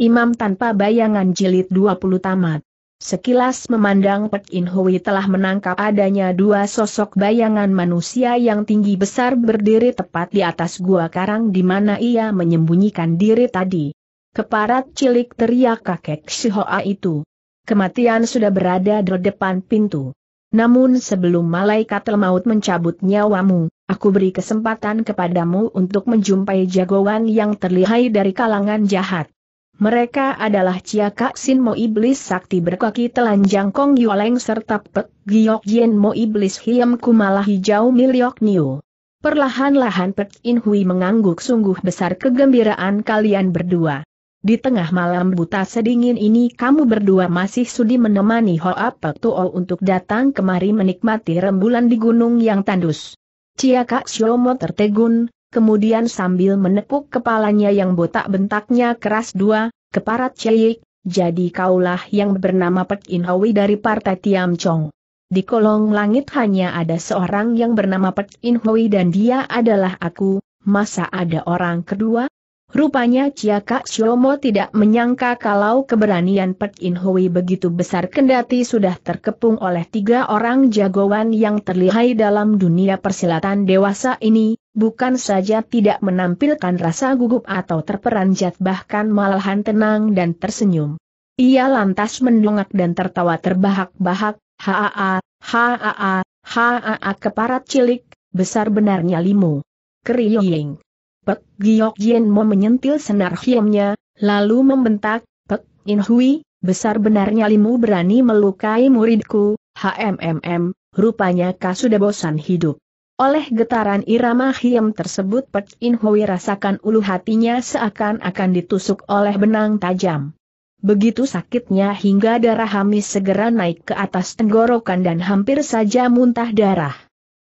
Imam tanpa bayangan jilid 20 tamat. Sekilas memandang Pek In Hui telah menangkap adanya dua sosok bayangan manusia yang tinggi besar berdiri tepat di atas gua karang di mana ia menyembunyikan diri tadi. Keparat cilik teriak kakek Shihoa itu. Kematian sudah berada di depan pintu. Namun sebelum malaikat maut mencabut nyawamu, aku beri kesempatan kepadamu untuk menjumpai jagoan yang terlihai dari kalangan jahat. Mereka adalah Chia Kak Sin Mo Iblis Sakti Berkaki Telanjang Kong Yoleng serta Pek Giok Jien Mo Iblis Hiam Kumala Hijau Miliok Niu. Perlahan-lahan Pek In Hui mengangguk sungguh besar kegembiraan kalian berdua. Di tengah malam buta sedingin ini kamu berdua masih sudi menemani Hoa Pek Tuo untuk datang kemari menikmati rembulan di gunung yang tandus. Chia Kak Siomo tertegun, kemudian sambil menepuk kepalanya yang botak bentaknya keras dua, keparat ceyik, jadi kaulah yang bernama Pek In dari Partai Tiam Chong. Di kolong langit hanya ada seorang yang bernama Pek In dan dia adalah aku, masa ada orang kedua? Rupanya Chia Kak Siomo tidak menyangka kalau keberanian Pek In Hui begitu besar kendati sudah terkepung oleh tiga orang jagoan yang terlihai dalam dunia persilatan dewasa ini, bukan saja tidak menampilkan rasa gugup atau terperanjat bahkan malahan tenang dan tersenyum. Ia lantas mendongak dan tertawa terbahak-bahak, haa, haa, haa, keparat cilik, besar benarnya limu. Keriying. Pek Giok Jien Mo menyentil senar hiamnya, lalu membentak, Pek In Hui, besar benarnya limu berani melukai muridku, HMMM, rupanya kau sudah bosan hidup. Oleh getaran irama hiam tersebut Pek In Hui rasakan ulu hatinya seakan-akan ditusuk oleh benang tajam. Begitu sakitnya hingga darah hamis segera naik ke atas tenggorokan dan hampir saja muntah darah.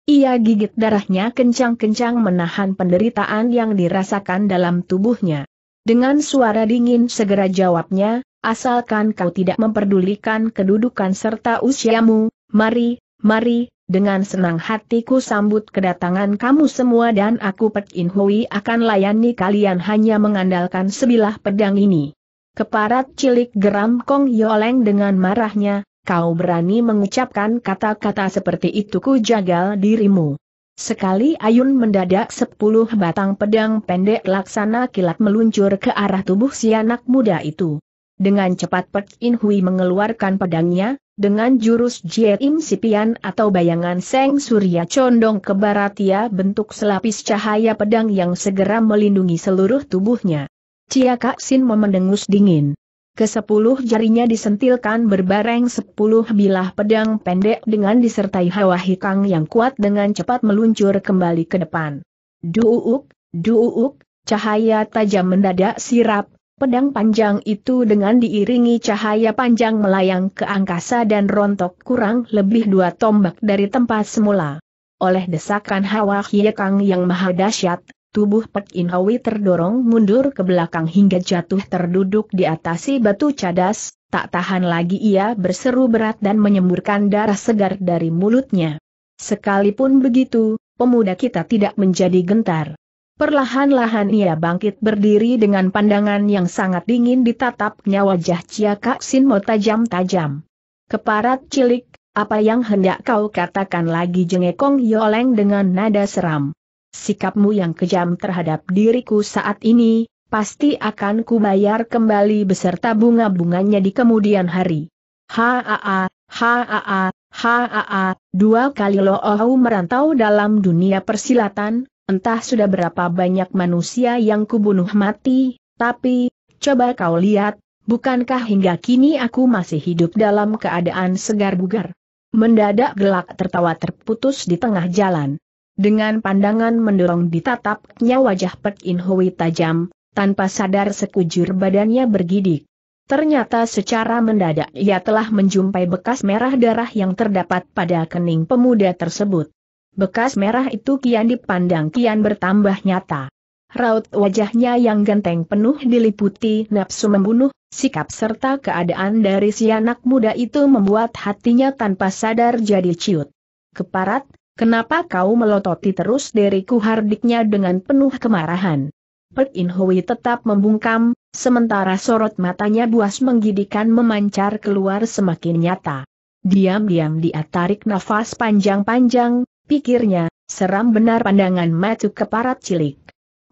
Ia gigit darahnya kencang-kencang menahan penderitaan yang dirasakan dalam tubuhnya. Dengan suara dingin segera jawabnya, asalkan kau tidak memperdulikan kedudukan serta usiamu, mari, mari, dengan senang hatiku sambut kedatangan kamu semua dan aku Pek In Hui akan layani kalian hanya mengandalkan sebilah pedang ini. Keparat cilik geram Kong Yoleng dengan marahnya, kau berani mengucapkan kata-kata seperti itu ku jagal dirimu. Sekali ayun mendadak sepuluh batang pedang pendek laksana kilat meluncur ke arah tubuh si anak muda itu. Dengan cepat Pek In Hui mengeluarkan pedangnya, dengan jurus Jiet Im Sipian atau bayangan Seng Surya condong ke barat ia bentuk selapis cahaya pedang yang segera melindungi seluruh tubuhnya. Cia Kak Sin memendengus dingin. Kesepuluh jarinya disentilkan berbareng sepuluh bilah pedang pendek dengan disertai hawa hikang yang kuat dengan cepat meluncur kembali ke depan. Duuk, duuk, cahaya tajam mendadak sirap, pedang panjang itu dengan diiringi cahaya panjang melayang ke angkasa dan rontok kurang lebih dua tombak dari tempat semula. Oleh desakan hawa hikang yang maha dahsyat, Tubuh Pek In Hui terdorong mundur ke belakang hingga jatuh terduduk di si batu cadas, tak tahan lagi ia berseru berat dan menyemburkan darah segar dari mulutnya. Sekalipun begitu, pemuda kita tidak menjadi gentar. Perlahan-lahan ia bangkit berdiri dengan pandangan yang sangat dingin ditatapnya wajah Cia Kak Sinmo tajam-tajam. Keparat cilik, apa yang hendak kau katakan lagi jengekong Yoleng dengan nada seram sikapmu yang kejam terhadap diriku saat ini, pasti akan kubayar kembali beserta bunga-bunganya di kemudian hari. Haa, haa, haa, dua kali Lo'ohu merantau dalam dunia persilatan, entah sudah berapa banyak manusia yang kubunuh mati, tapi, coba kau lihat, bukankah hingga kini aku masih hidup dalam keadaan segar bugar? Mendadak gelak tertawa terputus di tengah jalan. Dengan pandangan mendorong ditatapnya wajah Pek In Hui tajam, tanpa sadar sekujur badannya bergidik. Ternyata secara mendadak ia telah menjumpai bekas merah darah yang terdapat pada kening pemuda tersebut. Bekas merah itu kian dipandang kian bertambah nyata. Raut wajahnya yang genteng penuh diliputi nafsu membunuh, sikap serta keadaan dari si anak muda itu membuat hatinya tanpa sadar jadi ciut. Keparat, Kenapa kau melototi terus deriku hardiknya dengan penuh kemarahan? Pek In Hui tetap membungkam, sementara sorot matanya buas menggidikan memancar keluar semakin nyata. Diam-diam dia tarik nafas panjang-panjang, pikirnya, seram benar pandangan matu parat cilik.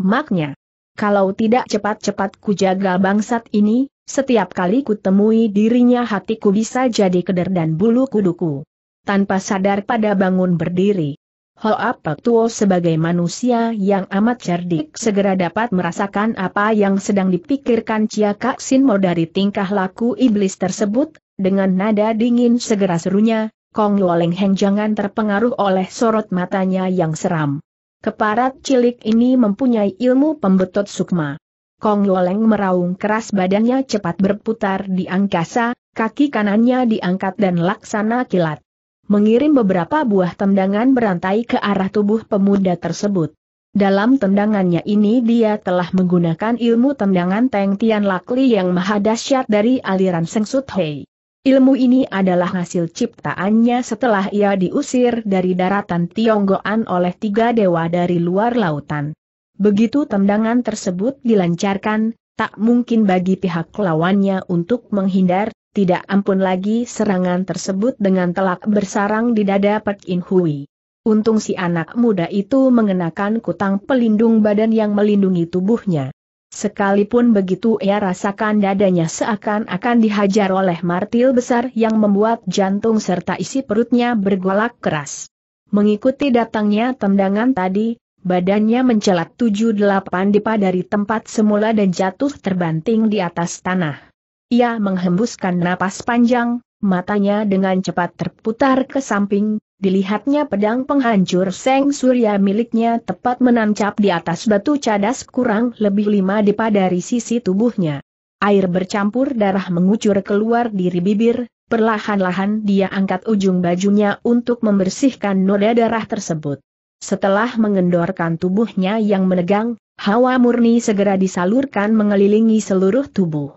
Maknya, kalau tidak cepat-cepat kujaga bangsat ini, setiap kali kutemui dirinya hatiku bisa jadi keder dan bulu kuduku tanpa sadar pada bangun berdiri. Hoa Tuo sebagai manusia yang amat cerdik segera dapat merasakan apa yang sedang dipikirkan Chia Kak Mo dari tingkah laku iblis tersebut, dengan nada dingin segera serunya, Kong Luoleng Heng jangan terpengaruh oleh sorot matanya yang seram. Keparat cilik ini mempunyai ilmu pembetot sukma. Kong Luoleng meraung keras badannya cepat berputar di angkasa, kaki kanannya diangkat dan laksana kilat mengirim beberapa buah tendangan berantai ke arah tubuh pemuda tersebut. Dalam tendangannya ini dia telah menggunakan ilmu tendangan Teng Tian Lakli yang maha dahsyat dari aliran Seng Sut Hei. Ilmu ini adalah hasil ciptaannya setelah ia diusir dari daratan Tionggoan oleh tiga dewa dari luar lautan. Begitu tendangan tersebut dilancarkan, tak mungkin bagi pihak lawannya untuk menghindar, tidak ampun lagi serangan tersebut dengan telak bersarang di dada Pek In Hui. Untung si anak muda itu mengenakan kutang pelindung badan yang melindungi tubuhnya. Sekalipun begitu ia rasakan dadanya seakan-akan dihajar oleh martil besar yang membuat jantung serta isi perutnya bergolak keras. Mengikuti datangnya tendangan tadi, badannya mencelat tujuh delapan dipa dari tempat semula dan jatuh terbanting di atas tanah. Ia menghembuskan napas panjang, matanya dengan cepat terputar ke samping, dilihatnya pedang penghancur Seng Surya miliknya tepat menancap di atas batu cadas kurang lebih lima depa dari sisi tubuhnya. Air bercampur darah mengucur keluar dari bibir, perlahan-lahan dia angkat ujung bajunya untuk membersihkan noda darah tersebut. Setelah mengendorkan tubuhnya yang menegang, hawa murni segera disalurkan mengelilingi seluruh tubuh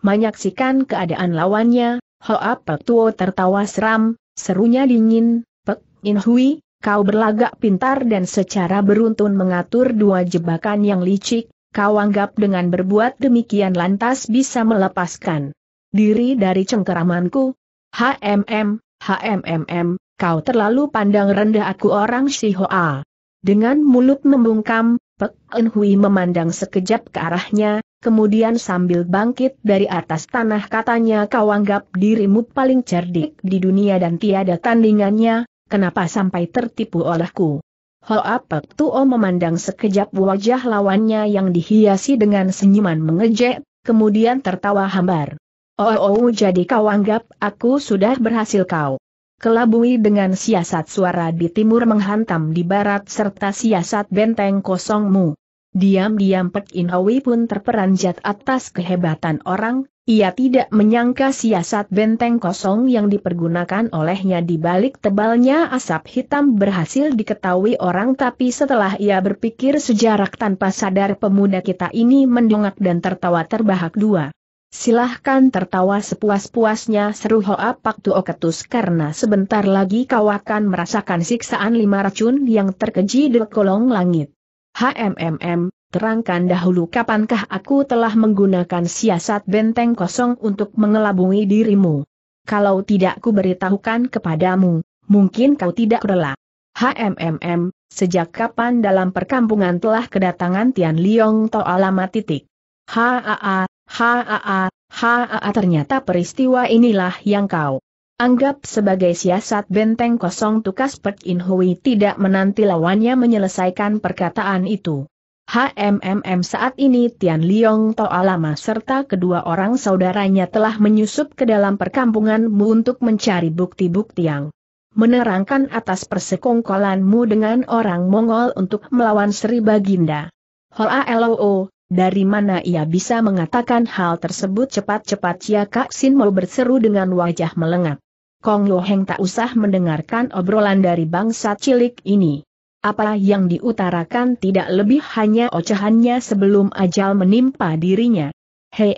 menyaksikan keadaan lawannya, Hoa Petuo tertawa seram, serunya dingin, Pek In Hui, kau berlagak pintar dan secara beruntun mengatur dua jebakan yang licik, kau anggap dengan berbuat demikian lantas bisa melepaskan diri dari cengkeramanku. HMM, HMMM, kau terlalu pandang rendah aku orang Si Hoa. Dengan mulut membungkam, Pek En Hui memandang sekejap ke arahnya, kemudian sambil bangkit dari atas tanah katanya kau anggap dirimu paling cerdik di dunia dan tiada tandingannya, kenapa sampai tertipu olehku? Hoa Pek Tuo memandang sekejap wajah lawannya yang dihiasi dengan senyuman mengejek, kemudian tertawa hambar. oh, oh jadi kau anggap aku sudah berhasil kau. Kelabui dengan siasat suara di timur menghantam di barat serta siasat benteng kosongmu. Diam-diam Pek In pun terperanjat atas kehebatan orang, ia tidak menyangka siasat benteng kosong yang dipergunakan olehnya di balik tebalnya asap hitam berhasil diketahui orang tapi setelah ia berpikir sejarah tanpa sadar pemuda kita ini mendongak dan tertawa terbahak dua. Silahkan tertawa sepuas-puasnya seru Hoa Pak Tuo Ketus karena sebentar lagi kau akan merasakan siksaan lima racun yang terkeji di kolong langit. HMMM, terangkan dahulu kapankah aku telah menggunakan siasat benteng kosong untuk mengelabui dirimu. Kalau tidak ku beritahukan kepadamu, mungkin kau tidak rela. HMMM, sejak kapan dalam perkampungan telah kedatangan Tian Liong to alama titik? Haa, haa, haa, haa, ternyata peristiwa inilah yang kau Anggap sebagai siasat benteng kosong tukas Pek In Hui tidak menanti lawannya menyelesaikan perkataan itu. HMMM saat ini Tian Liong Toa Lama serta kedua orang saudaranya telah menyusup ke dalam perkampunganmu untuk mencari bukti-bukti yang menerangkan atas persekongkolanmu dengan orang Mongol untuk melawan Sri Baginda. Hoa LOO, dari mana ia bisa mengatakan hal tersebut cepat-cepat ya Kak Sin mau berseru dengan wajah melengak. Kong Loheng tak usah mendengarkan obrolan dari bangsa cilik ini. Apa yang diutarakan tidak lebih hanya ocehannya sebelum ajal menimpa dirinya. Hei,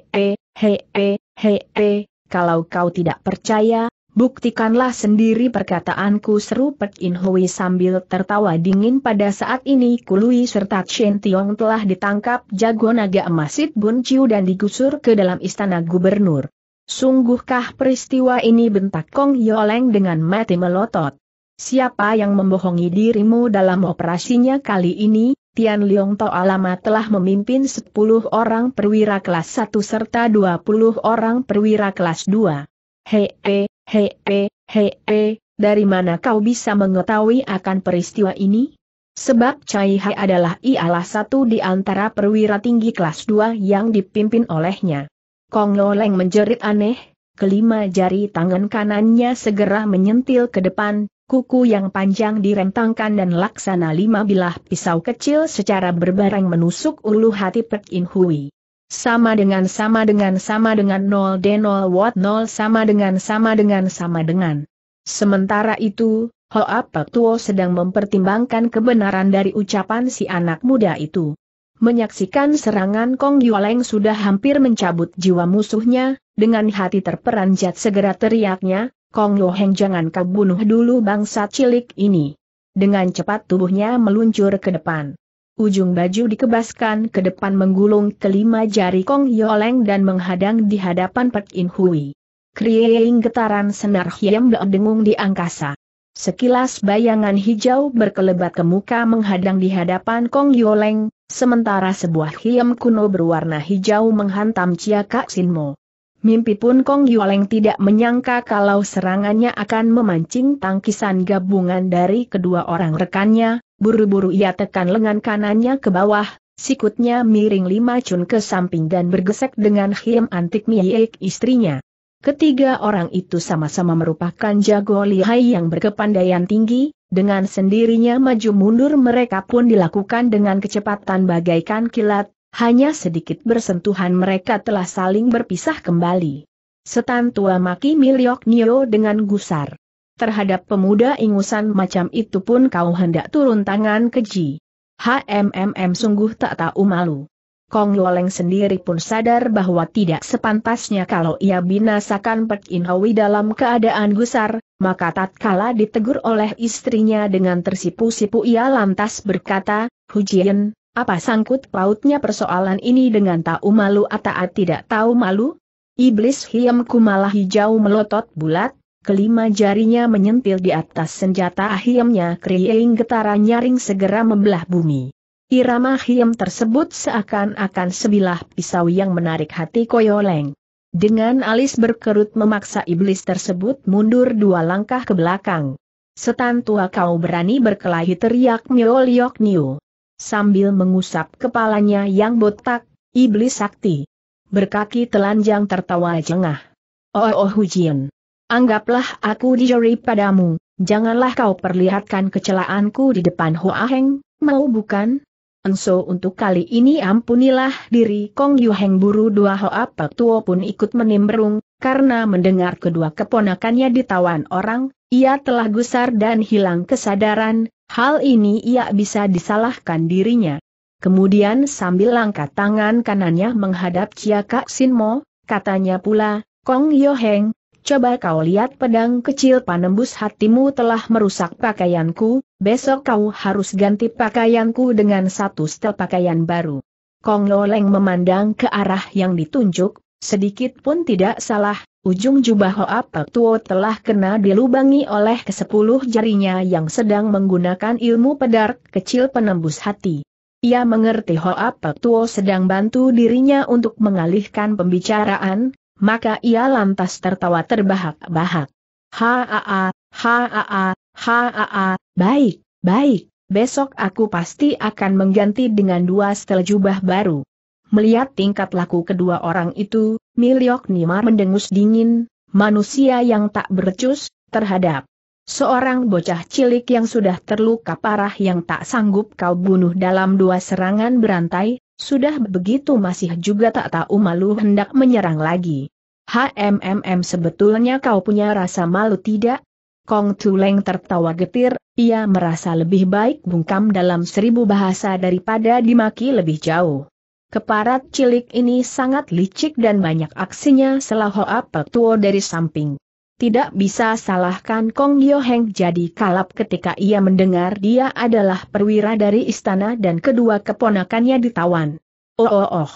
hei, hei, kalau kau tidak percaya, Buktikanlah sendiri perkataanku seru Pek In Hui sambil tertawa dingin pada saat ini Kului serta Chen Tiong telah ditangkap jago naga emas Bun Chiu dan digusur ke dalam istana gubernur. Sungguhkah peristiwa ini bentak Kong Yoleng dengan mati melotot? Siapa yang membohongi dirimu dalam operasinya kali ini? Tian Liong To Alama telah memimpin 10 orang perwira kelas 1 serta 20 orang perwira kelas 2. Hehe, hehe, he, dari mana kau bisa mengetahui akan peristiwa ini? Sebab Chai Hai adalah ialah satu di antara perwira tinggi kelas 2 yang dipimpin olehnya. Kong Leng menjerit aneh, kelima jari tangan kanannya segera menyentil ke depan, kuku yang panjang direntangkan dan laksana lima bilah pisau kecil secara berbareng menusuk ulu hati Pek In Hui. Sama dengan sama dengan sama dengan nol denol nol watt 0 sama dengan sama dengan sama dengan. Sementara itu, Hoa Pek Tuo sedang mempertimbangkan kebenaran dari ucapan si anak muda itu. Menyaksikan serangan Kong Yualeng sudah hampir mencabut jiwa musuhnya, dengan hati terperanjat segera teriaknya, Kong Loheng jangan kau dulu bangsa cilik ini. Dengan cepat tubuhnya meluncur ke depan. Ujung baju dikebaskan ke depan menggulung kelima jari Kong Yoleng dan menghadang di hadapan Pek In Hui. Kriing getaran senar hiam dengung di angkasa. Sekilas bayangan hijau berkelebat ke muka menghadang di hadapan Kong Yoleng, sementara sebuah hiam kuno berwarna hijau menghantam Kak Sinmo. Mimpi pun Kong Yoleng tidak menyangka kalau serangannya akan memancing tangkisan gabungan dari kedua orang rekannya, buru-buru ia tekan lengan kanannya ke bawah, sikutnya miring lima cun ke samping dan bergesek dengan hiam antik Miyek istrinya. Ketiga orang itu sama-sama merupakan jago lihai yang berkepandaian tinggi, dengan sendirinya maju mundur mereka pun dilakukan dengan kecepatan bagaikan kilat, hanya sedikit bersentuhan mereka telah saling berpisah kembali. Setan tua maki Miliok Nio dengan gusar. Terhadap pemuda ingusan macam itu pun kau hendak turun tangan keji. HMMM sungguh tak tahu malu. Kong Loleng sendiri pun sadar bahwa tidak sepantasnya kalau ia binasakan Pek Inhawi dalam keadaan gusar, maka tatkala ditegur oleh istrinya dengan tersipu-sipu ia lantas berkata, Hujian, apa sangkut pautnya persoalan ini dengan tahu malu atau tidak tahu malu? Iblis hiamku malah hijau melotot bulat, kelima jarinya menyentil di atas senjata hiamnya kriing getaran nyaring segera membelah bumi. Irama hiem tersebut seakan-akan sebilah pisau yang menarik hati Koyoleng. Dengan alis berkerut memaksa iblis tersebut mundur dua langkah ke belakang. Setan tua kau berani berkelahi teriak Mio Liok Niu. Sambil mengusap kepalanya yang botak, iblis sakti. Berkaki telanjang tertawa jengah. Oh oh Hujian. Anggaplah aku dijeri padamu, janganlah kau perlihatkan kecelaanku di depan Hua Heng, mau bukan? Engso untuk kali ini ampunilah diri Kong Yuheng buru dua hoa Tuo pun ikut menimbrung, karena mendengar kedua keponakannya ditawan orang, ia telah gusar dan hilang kesadaran, hal ini ia bisa disalahkan dirinya. Kemudian sambil langkah tangan kanannya menghadap Chia Kak Mo, katanya pula, Kong Yuheng coba kau lihat pedang kecil panembus hatimu telah merusak pakaianku, besok kau harus ganti pakaianku dengan satu setel pakaian baru. Kong Loleng memandang ke arah yang ditunjuk, sedikit pun tidak salah, ujung jubah Hoa Pek Tuo telah kena dilubangi oleh kesepuluh jarinya yang sedang menggunakan ilmu pedar kecil penembus hati. Ia mengerti Hoa Pek Tuo sedang bantu dirinya untuk mengalihkan pembicaraan, maka ia lantas tertawa terbahak-bahak. Haa, haa, haa, baik, baik, besok aku pasti akan mengganti dengan dua setel jubah baru. Melihat tingkat laku kedua orang itu, Miliok Nimar mendengus dingin, manusia yang tak bercus, terhadap seorang bocah cilik yang sudah terluka parah yang tak sanggup kau bunuh dalam dua serangan berantai, sudah begitu masih juga tak tahu malu hendak menyerang lagi. HMMM sebetulnya kau punya rasa malu tidak? Kong Tuleng tertawa getir, ia merasa lebih baik bungkam dalam seribu bahasa daripada dimaki lebih jauh. Keparat cilik ini sangat licik dan banyak aksinya selaho apek tuo dari samping. Tidak bisa salahkan Kong Yoheng jadi kalap ketika ia mendengar dia adalah perwira dari istana dan kedua keponakannya ditawan. Oh oh oh,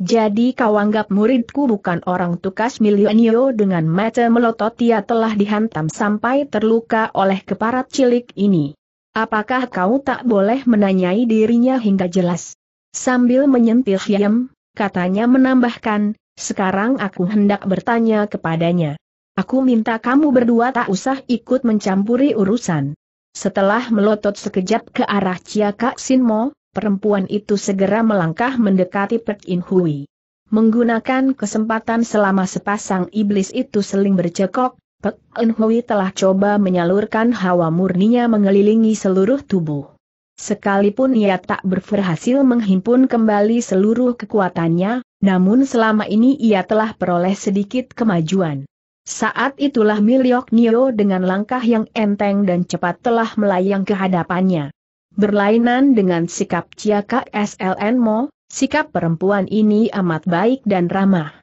jadi kau anggap muridku bukan orang tukas milionio dengan mata melotot ia telah dihantam sampai terluka oleh keparat cilik ini. Apakah kau tak boleh menanyai dirinya hingga jelas? Sambil menyentil hiam, katanya menambahkan, sekarang aku hendak bertanya kepadanya. Aku minta kamu berdua tak usah ikut mencampuri urusan. Setelah melotot sekejap ke arah Chia Kak Sinmo, perempuan itu segera melangkah mendekati Pek In Hui. Menggunakan kesempatan selama sepasang iblis itu seling bercekok, Pek In Hui telah coba menyalurkan hawa murninya mengelilingi seluruh tubuh. Sekalipun ia tak berhasil menghimpun kembali seluruh kekuatannya, namun selama ini ia telah peroleh sedikit kemajuan. Saat itulah Miliok Nio dengan langkah yang enteng dan cepat telah melayang ke hadapannya. Berlainan dengan sikap Ciaka SLN Mo, sikap perempuan ini amat baik dan ramah.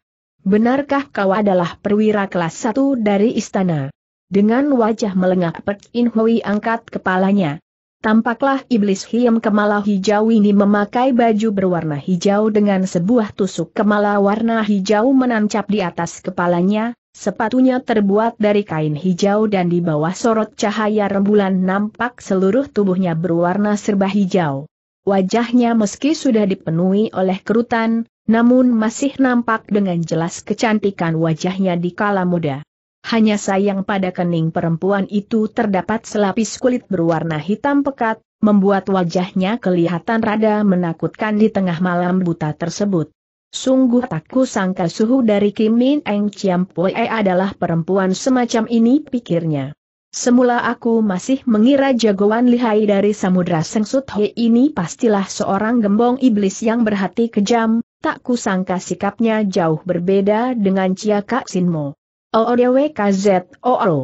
Benarkah kau adalah perwira kelas 1 dari istana? Dengan wajah melengah Pek In Hui angkat kepalanya. Tampaklah iblis hiam kemala hijau ini memakai baju berwarna hijau dengan sebuah tusuk kemala warna hijau menancap di atas kepalanya, Sepatunya terbuat dari kain hijau dan di bawah sorot cahaya rembulan nampak seluruh tubuhnya berwarna serba hijau. Wajahnya meski sudah dipenuhi oleh kerutan, namun masih nampak dengan jelas kecantikan wajahnya di kala muda. Hanya sayang pada kening perempuan itu terdapat selapis kulit berwarna hitam pekat, membuat wajahnya kelihatan rada menakutkan di tengah malam buta tersebut. Sungguh tak kusangka suhu dari Kim Min Eng Chiam Poe adalah perempuan semacam ini pikirnya. Semula aku masih mengira jagoan lihai dari Samudra Sengsut Hei ini pastilah seorang gembong iblis yang berhati kejam, tak kusangka sikapnya jauh berbeda dengan Chia Kak Sinmo. OODWKZOO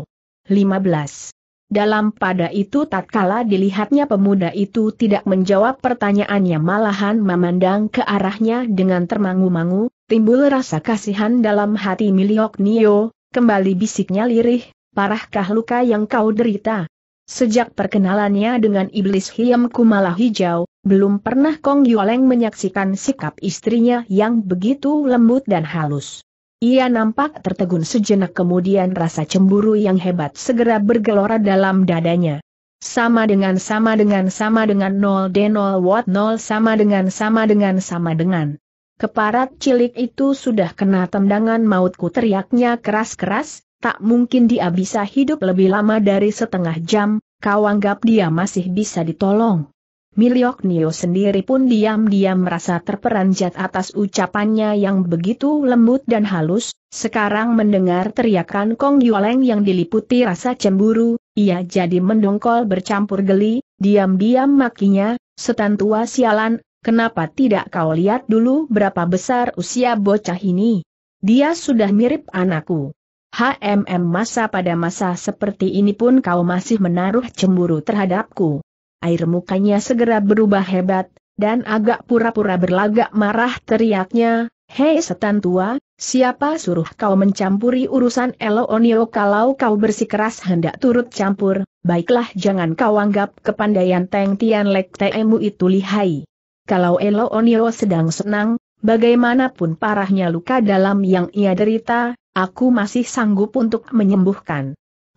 15 dalam pada itu tatkala dilihatnya pemuda itu tidak menjawab pertanyaannya malahan memandang ke arahnya dengan termangu-mangu, timbul rasa kasihan dalam hati Miliok Nio, kembali bisiknya lirih, parahkah luka yang kau derita? Sejak perkenalannya dengan iblis Hiam Kumala Hijau, belum pernah Kong Yoleng menyaksikan sikap istrinya yang begitu lembut dan halus. Ia nampak tertegun sejenak kemudian rasa cemburu yang hebat segera bergelora dalam dadanya. Sama dengan sama dengan sama dengan nol d nol watt nol sama dengan sama dengan sama dengan. Keparat cilik itu sudah kena tendangan mautku teriaknya keras-keras, tak mungkin dia bisa hidup lebih lama dari setengah jam, kau anggap dia masih bisa ditolong. Miliok Nio sendiri pun diam-diam merasa terperanjat atas ucapannya yang begitu lembut dan halus, sekarang mendengar teriakan Kong Yoleng yang diliputi rasa cemburu, ia jadi mendongkol bercampur geli, diam-diam makinya, setan tua sialan, kenapa tidak kau lihat dulu berapa besar usia bocah ini? Dia sudah mirip anakku. HMM masa pada masa seperti ini pun kau masih menaruh cemburu terhadapku air mukanya segera berubah hebat, dan agak pura-pura berlagak marah teriaknya, Hei setan tua, siapa suruh kau mencampuri urusan Eloonio kalau kau bersikeras hendak turut campur, baiklah jangan kau anggap kepandaian Teng Tian Lek Temu itu lihai. Kalau Eloonio sedang senang, bagaimanapun parahnya luka dalam yang ia derita, aku masih sanggup untuk menyembuhkan.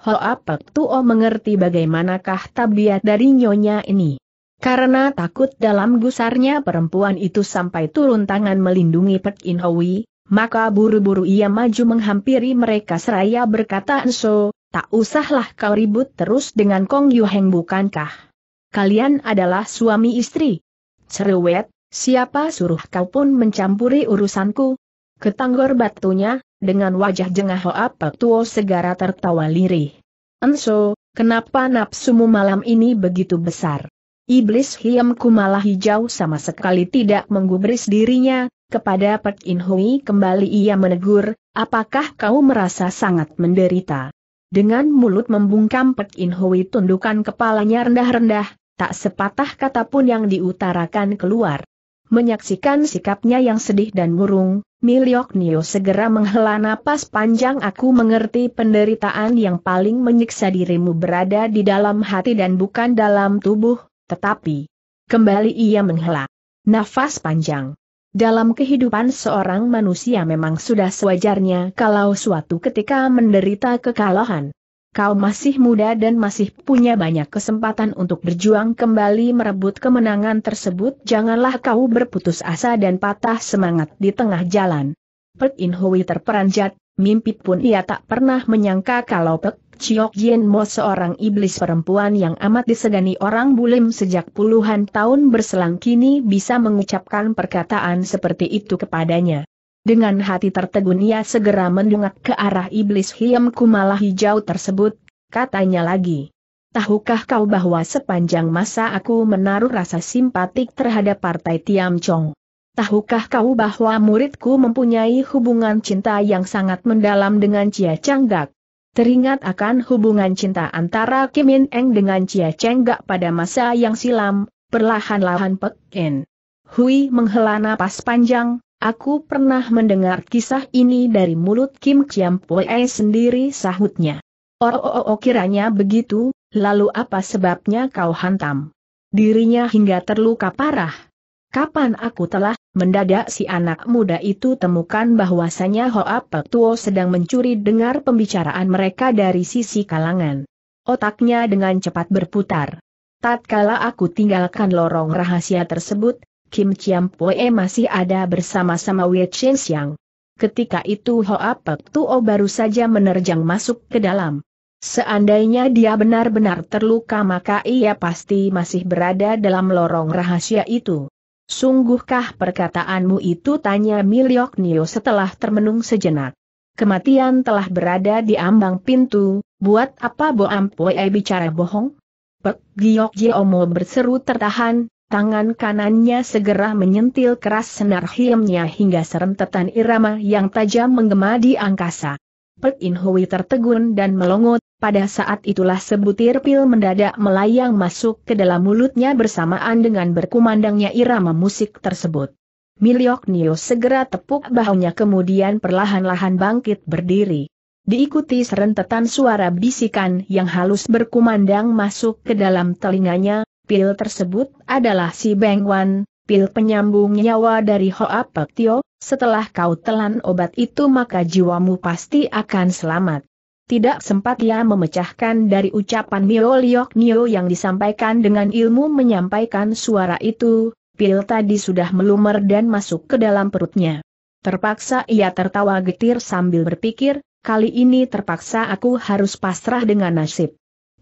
Ho Pek Tuo mengerti bagaimanakah tabiat dari nyonya ini. Karena takut dalam gusarnya perempuan itu sampai turun tangan melindungi Pek In Hoi, maka buru-buru ia maju menghampiri mereka seraya berkata Enso, tak usahlah kau ribut terus dengan Kong Yu Heng bukankah? Kalian adalah suami istri. Cerewet, siapa suruh kau pun mencampuri urusanku? Ketanggor batunya, dengan wajah jengah Hoa Pek Tuo segera tertawa lirih. Enso, kenapa nafsumu malam ini begitu besar? Iblis hiamku malah hijau sama sekali tidak menggubris dirinya, kepada Pek In Hui kembali ia menegur, apakah kau merasa sangat menderita? Dengan mulut membungkam Pek In Hui tundukan kepalanya rendah-rendah, tak sepatah kata pun yang diutarakan keluar. Menyaksikan sikapnya yang sedih dan murung, Miliok Milioknio segera menghela napas panjang aku mengerti penderitaan yang paling menyiksa dirimu berada di dalam hati dan bukan dalam tubuh, tetapi... Kembali ia menghela. Nafas panjang. Dalam kehidupan seorang manusia memang sudah sewajarnya kalau suatu ketika menderita kekalahan kau masih muda dan masih punya banyak kesempatan untuk berjuang kembali merebut kemenangan tersebut. Janganlah kau berputus asa dan patah semangat di tengah jalan. Pek In Hui terperanjat, mimpi pun ia tak pernah menyangka kalau Pek Chiok Jin Mo seorang iblis perempuan yang amat disegani orang bulim sejak puluhan tahun berselang kini bisa mengucapkan perkataan seperti itu kepadanya. Dengan hati tertegun ia segera mendungak ke arah iblis hiam kumala hijau tersebut, katanya lagi. Tahukah kau bahwa sepanjang masa aku menaruh rasa simpatik terhadap partai Tiam Chong? Tahukah kau bahwa muridku mempunyai hubungan cinta yang sangat mendalam dengan Cia Changgak? Teringat akan hubungan cinta antara Kim In Eng dengan Cia Changgak pada masa yang silam, perlahan-lahan pekin. Hui menghela napas panjang, Aku pernah mendengar kisah ini dari mulut Kim Chiam Pue sendiri sahutnya. Oh, oh, oh, oh kiranya begitu, lalu apa sebabnya kau hantam? Dirinya hingga terluka parah. Kapan aku telah, mendadak si anak muda itu temukan bahwasanya Hoa Petuo sedang mencuri dengar pembicaraan mereka dari sisi kalangan. Otaknya dengan cepat berputar. Tatkala aku tinggalkan lorong rahasia tersebut, Kim Chiam Poe masih ada bersama-sama Wei Chen Xiang. Ketika itu Hoa Pek Tuo baru saja menerjang masuk ke dalam. Seandainya dia benar-benar terluka maka ia pasti masih berada dalam lorong rahasia itu. Sungguhkah perkataanmu itu tanya Miliok Nio setelah termenung sejenak. Kematian telah berada di ambang pintu, buat apa Boam Poe bicara bohong? Pek Giok Jeomo berseru tertahan, Tangan kanannya segera menyentil keras senar hiemnya hingga serentetan irama yang tajam menggema di angkasa. Pek In Hui tertegun dan melongot, pada saat itulah sebutir pil mendadak melayang masuk ke dalam mulutnya bersamaan dengan berkumandangnya irama musik tersebut. Miliok Nio segera tepuk bahunya kemudian perlahan-lahan bangkit berdiri. Diikuti serentetan suara bisikan yang halus berkumandang masuk ke dalam telinganya, Pil tersebut adalah si Beng Wan, pil penyambung nyawa dari Hoa Pek Tio, setelah kau telan obat itu maka jiwamu pasti akan selamat. Tidak sempat ia memecahkan dari ucapan Mio Liok Nio yang disampaikan dengan ilmu menyampaikan suara itu, pil tadi sudah melumer dan masuk ke dalam perutnya. Terpaksa ia tertawa getir sambil berpikir, kali ini terpaksa aku harus pasrah dengan nasib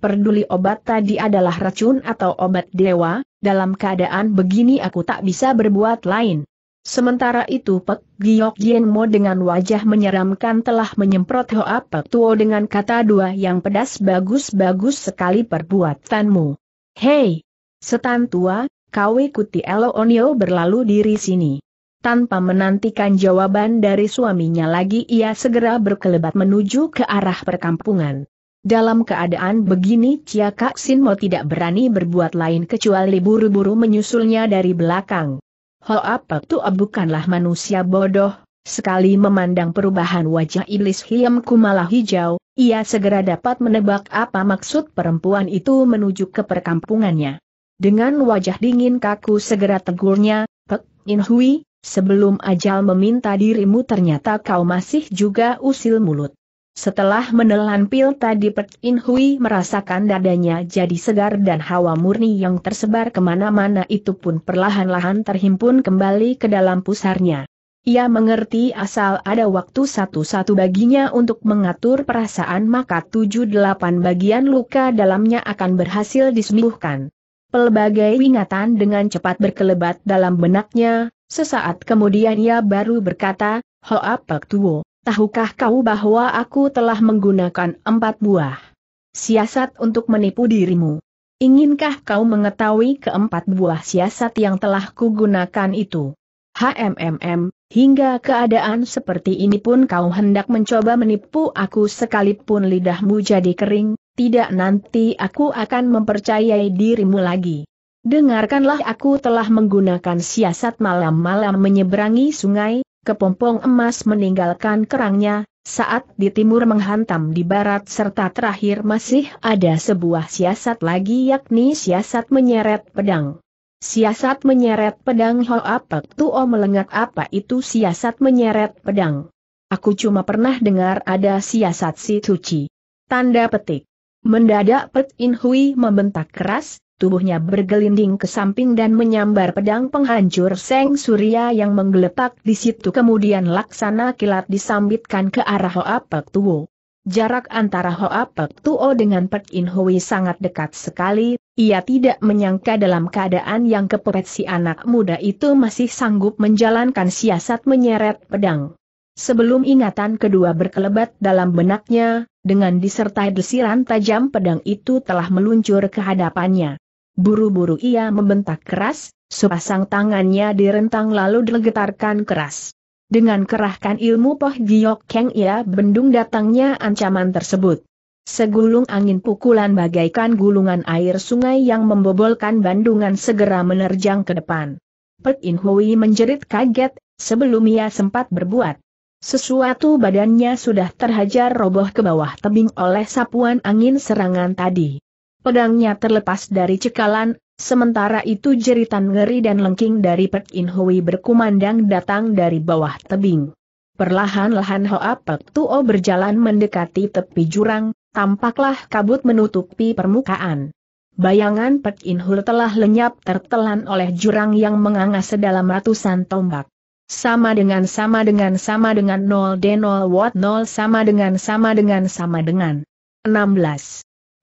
peduli obat tadi adalah racun atau obat dewa, dalam keadaan begini aku tak bisa berbuat lain. Sementara itu Pek Giok Mo dengan wajah menyeramkan telah menyemprot Hoa Pek Tuo dengan kata dua yang pedas bagus-bagus sekali perbuatanmu. Hei! Setan tua, kau ikuti Elo Onyo berlalu diri sini. Tanpa menantikan jawaban dari suaminya lagi ia segera berkelebat menuju ke arah perkampungan. Dalam keadaan hmm. begini Cia Kak Sin Mo tidak berani berbuat lain kecuali buru-buru menyusulnya dari belakang. apa tuh ah, bukanlah manusia bodoh, sekali memandang perubahan wajah iblis hiam kumala hijau, ia segera dapat menebak apa maksud perempuan itu menuju ke perkampungannya. Dengan wajah dingin kaku segera tegurnya, Pek In Hui, sebelum ajal meminta dirimu ternyata kau masih juga usil mulut. Setelah menelan pil tadi Pet In Hui merasakan dadanya jadi segar dan hawa murni yang tersebar kemana-mana itu pun perlahan-lahan terhimpun kembali ke dalam pusarnya. Ia mengerti asal ada waktu satu-satu baginya untuk mengatur perasaan maka tujuh delapan bagian luka dalamnya akan berhasil disembuhkan. Pelbagai ingatan dengan cepat berkelebat dalam benaknya, sesaat kemudian ia baru berkata, Hoa Pak Tuo tahukah kau bahwa aku telah menggunakan empat buah siasat untuk menipu dirimu? Inginkah kau mengetahui keempat buah siasat yang telah kugunakan itu? HMMM, hingga keadaan seperti ini pun kau hendak mencoba menipu aku sekalipun lidahmu jadi kering, tidak nanti aku akan mempercayai dirimu lagi. Dengarkanlah aku telah menggunakan siasat malam-malam menyeberangi sungai, kepompong emas meninggalkan kerangnya, saat di timur menghantam di barat serta terakhir masih ada sebuah siasat lagi yakni siasat menyeret pedang. Siasat menyeret pedang ho apa tuo oh melengak apa itu siasat menyeret pedang. Aku cuma pernah dengar ada siasat si cuci. Tanda petik. Mendadak Pet In Hui membentak keras, tubuhnya bergelinding ke samping dan menyambar pedang penghancur Seng Surya yang menggeletak di situ kemudian laksana kilat disambitkan ke arah Hoa Pek Tuo. Jarak antara Hoa Pek Tuo dengan Pek In Hui sangat dekat sekali, ia tidak menyangka dalam keadaan yang kepepet si anak muda itu masih sanggup menjalankan siasat menyeret pedang. Sebelum ingatan kedua berkelebat dalam benaknya, dengan disertai desiran tajam pedang itu telah meluncur ke hadapannya. Buru-buru ia membentak keras, sepasang tangannya direntang lalu digetarkan keras. Dengan kerahkan ilmu Poh Giok Keng ia bendung datangnya ancaman tersebut. Segulung angin pukulan bagaikan gulungan air sungai yang membobolkan bandungan segera menerjang ke depan. Pek In Hui menjerit kaget, sebelum ia sempat berbuat. Sesuatu badannya sudah terhajar roboh ke bawah tebing oleh sapuan angin serangan tadi. Pedangnya terlepas dari cekalan, sementara itu jeritan ngeri dan lengking dari Pek In Hui berkumandang datang dari bawah tebing. Perlahan-lahan Hoa Pek Tuo berjalan mendekati tepi jurang, tampaklah kabut menutupi permukaan. Bayangan Pek In Hui telah lenyap tertelan oleh jurang yang menganga sedalam ratusan tombak. Sama dengan sama dengan sama dengan 0 d 0 watt 0 sama dengan sama dengan sama dengan 16.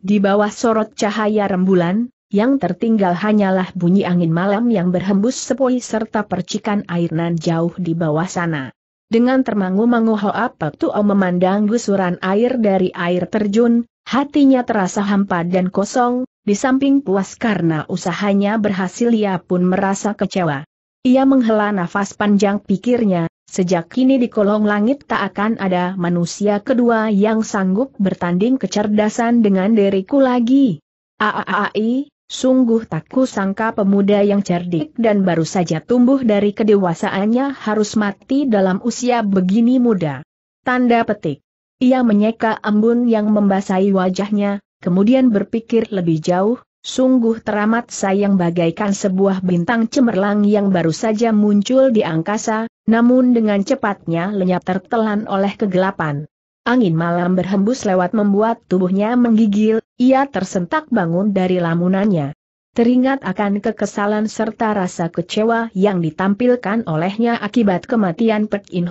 Di bawah sorot cahaya rembulan, yang tertinggal hanyalah bunyi angin malam yang berhembus sepoi serta percikan air nan jauh di bawah sana. Dengan termangu-mangu Hoa Pektuo memandang gusuran air dari air terjun, hatinya terasa hampa dan kosong, di samping puas karena usahanya berhasil ia pun merasa kecewa. Ia menghela nafas panjang pikirnya, Sejak kini di kolong langit tak akan ada manusia kedua yang sanggup bertanding kecerdasan dengan diriku lagi. Aaai, sungguh tak kusangka pemuda yang cerdik dan baru saja tumbuh dari kedewasaannya harus mati dalam usia begini muda. Tanda petik. Ia menyeka embun yang membasahi wajahnya, kemudian berpikir lebih jauh, Sungguh teramat sayang bagaikan sebuah bintang cemerlang yang baru saja muncul di angkasa, namun dengan cepatnya lenyap tertelan oleh kegelapan. Angin malam berhembus lewat membuat tubuhnya menggigil, ia tersentak bangun dari lamunannya. Teringat akan kekesalan serta rasa kecewa yang ditampilkan olehnya akibat kematian Pek In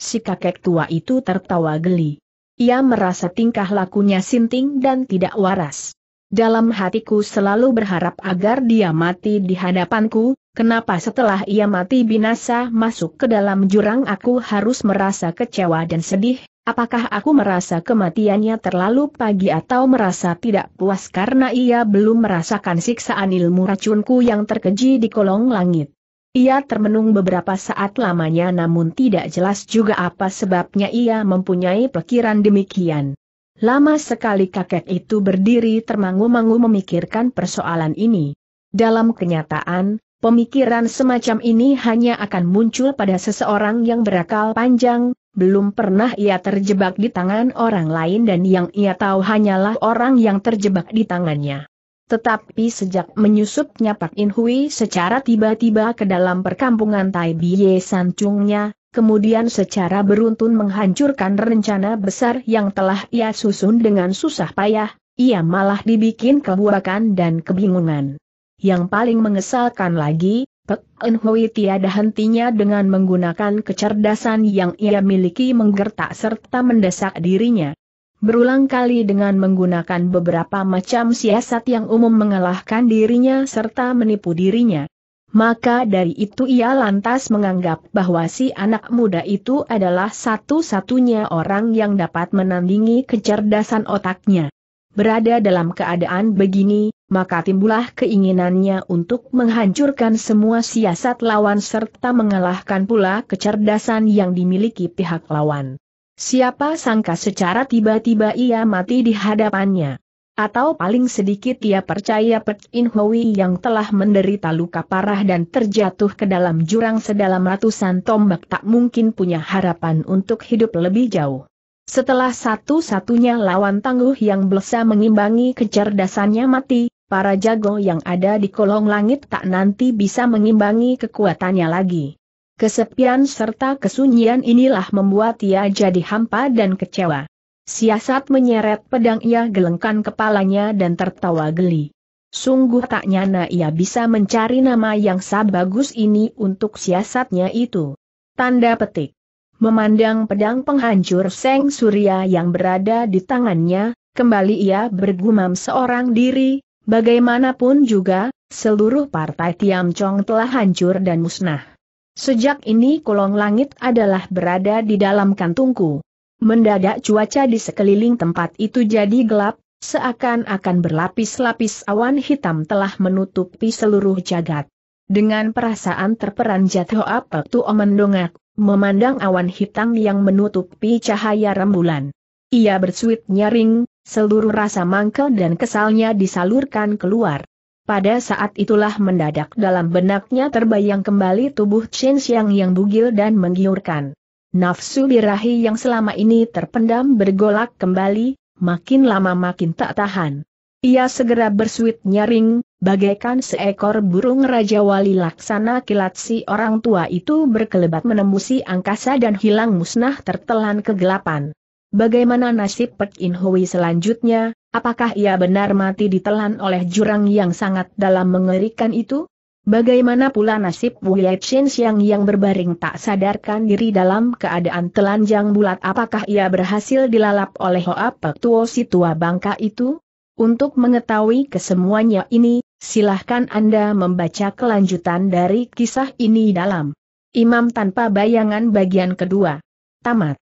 si kakek tua itu tertawa geli. Ia merasa tingkah lakunya sinting dan tidak waras. Dalam hatiku selalu berharap agar dia mati di hadapanku, kenapa setelah ia mati binasa masuk ke dalam jurang aku harus merasa kecewa dan sedih, apakah aku merasa kematiannya terlalu pagi atau merasa tidak puas karena ia belum merasakan siksaan ilmu racunku yang terkeji di kolong langit. Ia termenung beberapa saat lamanya namun tidak jelas juga apa sebabnya ia mempunyai pikiran demikian. Lama sekali kakek itu berdiri termangu-mangu memikirkan persoalan ini. Dalam kenyataan, pemikiran semacam ini hanya akan muncul pada seseorang yang berakal panjang, belum pernah ia terjebak di tangan orang lain dan yang ia tahu hanyalah orang yang terjebak di tangannya. Tetapi sejak menyusupnya Pak Inhui secara tiba-tiba ke dalam perkampungan Tai Biye Sancungnya, kemudian secara beruntun menghancurkan rencana besar yang telah ia susun dengan susah payah, ia malah dibikin kebuakan dan kebingungan. Yang paling mengesalkan lagi, Pek En Hui tiada hentinya dengan menggunakan kecerdasan yang ia miliki menggertak serta mendesak dirinya. Berulang kali dengan menggunakan beberapa macam siasat yang umum mengalahkan dirinya serta menipu dirinya. Maka dari itu ia lantas menganggap bahwa si anak muda itu adalah satu-satunya orang yang dapat menandingi kecerdasan otaknya. Berada dalam keadaan begini, maka timbullah keinginannya untuk menghancurkan semua siasat lawan serta mengalahkan pula kecerdasan yang dimiliki pihak lawan. Siapa sangka secara tiba-tiba ia mati di hadapannya. Atau paling sedikit ia percaya Pek In Hui yang telah menderita luka parah dan terjatuh ke dalam jurang sedalam ratusan tombak tak mungkin punya harapan untuk hidup lebih jauh. Setelah satu-satunya lawan tangguh yang belsa mengimbangi kecerdasannya mati, para jago yang ada di kolong langit tak nanti bisa mengimbangi kekuatannya lagi. Kesepian serta kesunyian inilah membuat ia jadi hampa dan kecewa. Siasat menyeret pedang ia gelengkan kepalanya dan tertawa geli. Sungguh tak nyana ia bisa mencari nama yang sabagus ini untuk siasatnya itu. Tanda petik. Memandang pedang penghancur Seng Surya yang berada di tangannya, kembali ia bergumam seorang diri, bagaimanapun juga, seluruh partai Tiam Chong telah hancur dan musnah. Sejak ini kolong langit adalah berada di dalam kantungku. Mendadak cuaca di sekeliling tempat itu jadi gelap, seakan-akan berlapis-lapis awan hitam telah menutupi seluruh jagat. Dengan perasaan terperanjat Hoa Pektuo mendongak, memandang awan hitam yang menutupi cahaya rembulan. Ia bersuit nyaring, seluruh rasa mangkel dan kesalnya disalurkan keluar. Pada saat itulah mendadak dalam benaknya terbayang kembali tubuh Chen Xiang yang bugil dan menggiurkan nafsu birahi yang selama ini terpendam bergolak kembali, makin lama makin tak tahan. Ia segera bersuit nyaring, bagaikan seekor burung Raja Wali Laksana kilat si orang tua itu berkelebat menembusi angkasa dan hilang musnah tertelan kegelapan. Bagaimana nasib Pek In Hui selanjutnya, apakah ia benar mati ditelan oleh jurang yang sangat dalam mengerikan itu? Bagaimana pula nasib Wu Yatsen Siang yang berbaring tak sadarkan diri dalam keadaan telanjang bulat apakah ia berhasil dilalap oleh Hoa Pek Tuo si tua bangka itu? Untuk mengetahui kesemuanya ini, silahkan Anda membaca kelanjutan dari kisah ini dalam Imam Tanpa Bayangan bagian kedua. Tamat.